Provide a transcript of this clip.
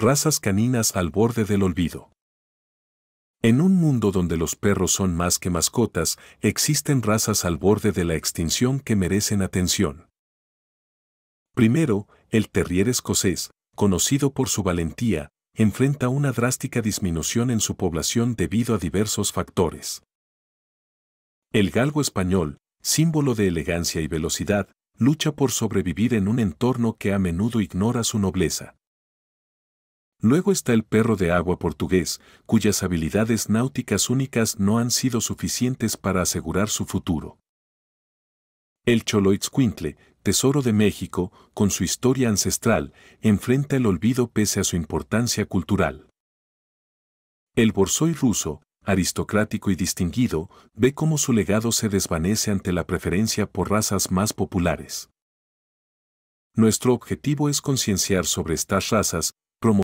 razas caninas al borde del olvido. En un mundo donde los perros son más que mascotas, existen razas al borde de la extinción que merecen atención. Primero, el terrier escocés, conocido por su valentía, enfrenta una drástica disminución en su población debido a diversos factores. El galgo español, símbolo de elegancia y velocidad, lucha por sobrevivir en un entorno que a menudo ignora su nobleza. Luego está el perro de agua portugués, cuyas habilidades náuticas únicas no han sido suficientes para asegurar su futuro. El Choloitzcuintle, tesoro de México, con su historia ancestral, enfrenta el olvido pese a su importancia cultural. El Borsoi ruso, aristocrático y distinguido, ve cómo su legado se desvanece ante la preferencia por razas más populares. Nuestro objetivo es concienciar sobre estas razas